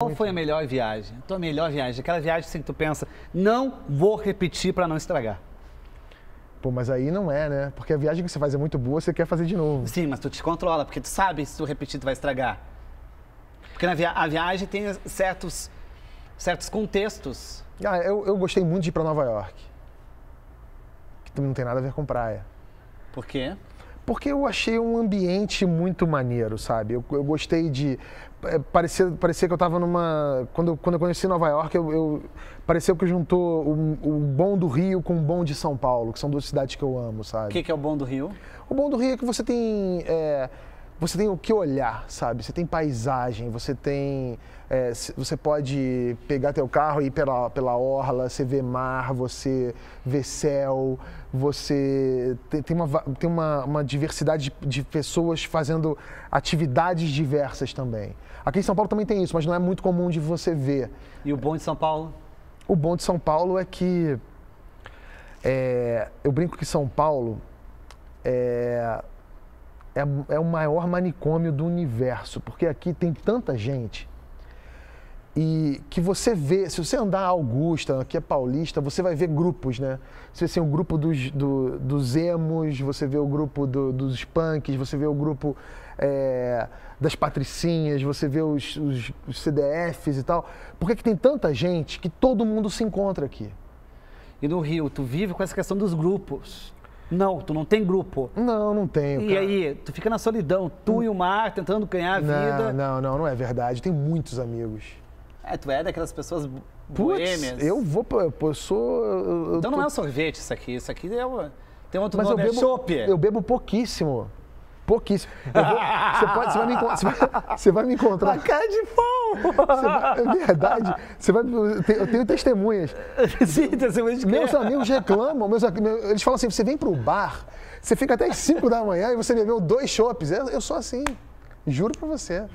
Qual foi a melhor viagem? Tua melhor viagem? Aquela viagem assim que tu pensa, não vou repetir para não estragar. Pô, mas aí não é, né? Porque a viagem que você faz é muito boa, você quer fazer de novo. Sim, mas tu te controla, porque tu sabe se tu repetir, tu vai estragar. Porque na via a viagem tem certos, certos contextos. Ah, eu, eu gostei muito de ir para Nova York. Que não tem nada a ver com praia. Por quê? porque eu achei um ambiente muito maneiro, sabe? Eu, eu gostei de. É, parecia, parecia que eu estava numa. Quando, quando eu conheci Nova York, eu, eu pareceu que juntou o, o, bom do Rio com o bom de São Paulo, que são duas cidades que eu amo, sabe? O que, que, é o bom do Rio? O bom do Rio é que você tem. É, você tem o que olhar, sabe? Você tem paisagem, você tem. É, você pode pegar teu carro e ir pela, pela orla, você vê mar, você vê céu, você tem, tem uma, tem uma, uma diversidade de, de, pessoas fazendo atividades diversas também. Aqui em São Paulo também tem isso, mas não é muito comum de você ver. E o bom de São Paulo? O bom de São Paulo é que. É, eu brinco que São Paulo. É, é, é o maior manicômio do universo, porque aqui tem tanta gente. E que você vê, se você andar a Augusta, aqui é paulista, você vai ver grupos, né? Você vê assim, o grupo dos, do, dos emos, você vê o grupo do, dos punks, você vê o grupo é, das patricinhas, você vê os, os, os CDFs e tal. Por que, que tem tanta gente que todo mundo se encontra aqui? E no Rio, tu vive com essa questão dos grupos. Não, tu não tem grupo. Não, não tenho. E cara. aí, tu fica na solidão, tu hum. e o mar tentando ganhar a vida. Não, não, não é verdade. Tem muitos amigos. É, tu é daquelas pessoas boêmias. Puts, eu vou, eu sou. Eu, então tô... não é um sorvete isso aqui, isso aqui é uma... tem outro Mas nome, eu é bebo, é chope. Eu bebo pouquíssimo. Pouquíssimo. você, pode, você, vai me, você, vai, você vai me encontrar. A cara de Vai, é verdade. Você vai, eu, tenho, eu tenho testemunhas. Sim, testemunhas de Meus amigos reclamam, meus, eles falam assim: você vem pro bar, você fica até as 5 da manhã e você bebeu dois chopes. Eu, eu sou assim. Juro pra você.